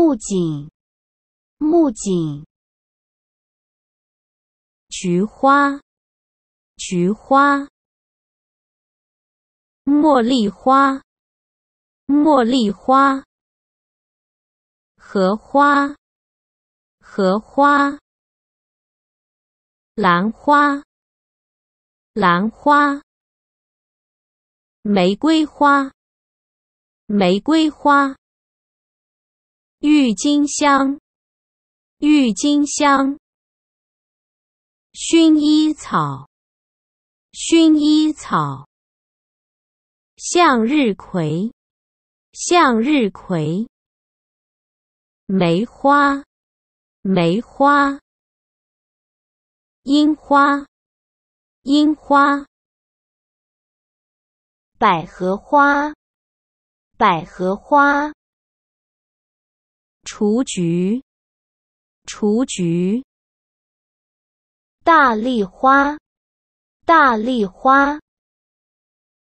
木槿，木槿；菊花，菊花；茉莉花，茉莉花；荷花，荷花；兰花，兰花；玫瑰花，玫瑰花。郁金香，郁金香；薰衣草，薰衣草；向日葵，向日葵；梅花，梅花；樱花，樱花；百合花，百合花。雏菊，雏菊，大丽花，大丽花。